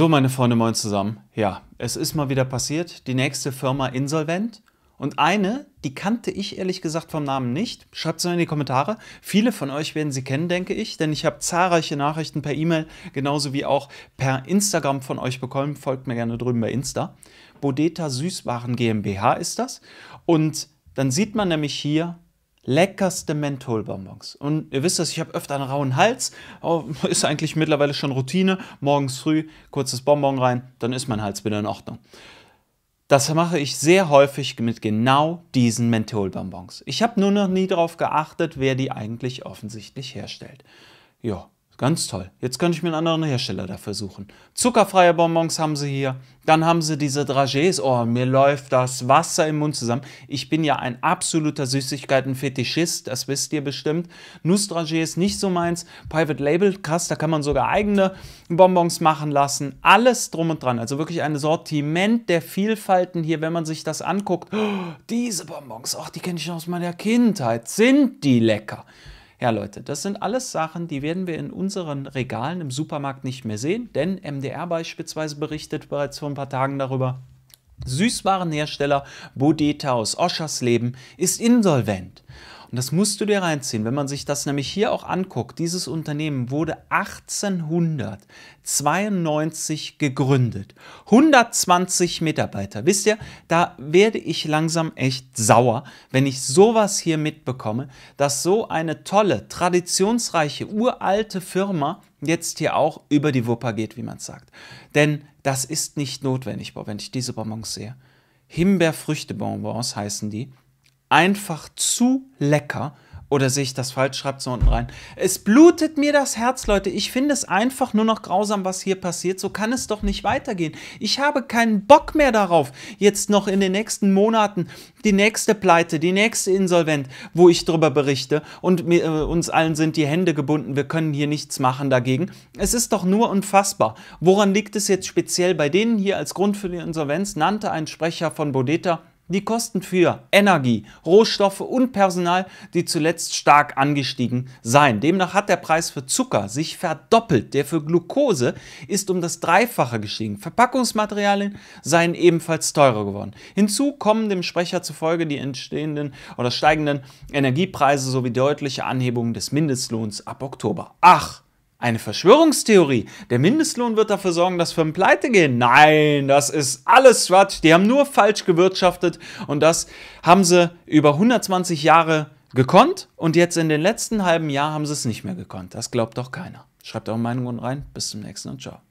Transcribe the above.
So, meine Freunde, moin zusammen. Ja, es ist mal wieder passiert. Die nächste Firma insolvent. Und eine, die kannte ich ehrlich gesagt vom Namen nicht. Schreibt es mal in die Kommentare. Viele von euch werden sie kennen, denke ich, denn ich habe zahlreiche Nachrichten per E-Mail, genauso wie auch per Instagram von euch bekommen. Folgt mir gerne drüben bei Insta. Bodeta Süßwaren GmbH ist das. Und dann sieht man nämlich hier leckerste Mentholbonbons. Und ihr wisst das, ich habe öfter einen rauen Hals, ist eigentlich mittlerweile schon Routine. Morgens früh kurzes Bonbon rein, dann ist mein Hals wieder in Ordnung. Das mache ich sehr häufig mit genau diesen Mentholbonbons. Ich habe nur noch nie darauf geachtet, wer die eigentlich offensichtlich herstellt. Ja, Ganz toll. Jetzt könnte ich mir einen anderen Hersteller dafür suchen. Zuckerfreie Bonbons haben sie hier. Dann haben sie diese Dragés. Oh, mir läuft das Wasser im Mund zusammen. Ich bin ja ein absoluter Süßigkeiten-Fetischist, das wisst ihr bestimmt. Nuss-Dragés ist nicht so meins. Private Label, krass, da kann man sogar eigene Bonbons machen lassen. Alles drum und dran. Also wirklich ein Sortiment der Vielfalten hier, wenn man sich das anguckt. Oh, diese Bonbons, ach, die kenne ich aus meiner Kindheit. Sind die lecker? Ja, Leute, das sind alles Sachen, die werden wir in unseren Regalen im Supermarkt nicht mehr sehen, denn MDR beispielsweise berichtet bereits vor ein paar Tagen darüber, Süßwarenhersteller Bodeta aus Oschersleben ist insolvent. Und das musst du dir reinziehen. Wenn man sich das nämlich hier auch anguckt, dieses Unternehmen wurde 1892 gegründet. 120 Mitarbeiter. Wisst ihr, da werde ich langsam echt sauer, wenn ich sowas hier mitbekomme, dass so eine tolle, traditionsreiche, uralte Firma jetzt hier auch über die Wupper geht, wie man sagt. Denn das ist nicht notwendig, wenn ich diese Bonbons sehe. Himbeerfrüchtebonbons heißen die einfach zu lecker. Oder sehe ich das falsch? Schreibt es unten rein. Es blutet mir das Herz, Leute. Ich finde es einfach nur noch grausam, was hier passiert. So kann es doch nicht weitergehen. Ich habe keinen Bock mehr darauf, jetzt noch in den nächsten Monaten die nächste Pleite, die nächste Insolvent, wo ich darüber berichte. Und mir, äh, uns allen sind die Hände gebunden. Wir können hier nichts machen dagegen. Es ist doch nur unfassbar. Woran liegt es jetzt speziell bei denen hier als Grund für die Insolvenz? Nannte ein Sprecher von Bodeta die Kosten für Energie, Rohstoffe und Personal, die zuletzt stark angestiegen seien. Demnach hat der Preis für Zucker sich verdoppelt. Der für Glucose ist um das Dreifache gestiegen. Verpackungsmaterialien seien ebenfalls teurer geworden. Hinzu kommen dem Sprecher zufolge die entstehenden oder steigenden Energiepreise sowie deutliche Anhebungen des Mindestlohns ab Oktober. Ach, eine Verschwörungstheorie. Der Mindestlohn wird dafür sorgen, dass Firmen pleite gehen. Nein, das ist alles Quatsch. Die haben nur falsch gewirtschaftet und das haben sie über 120 Jahre gekonnt und jetzt in den letzten halben Jahr haben sie es nicht mehr gekonnt. Das glaubt doch keiner. Schreibt eure Meinung unten rein. Bis zum nächsten und ciao.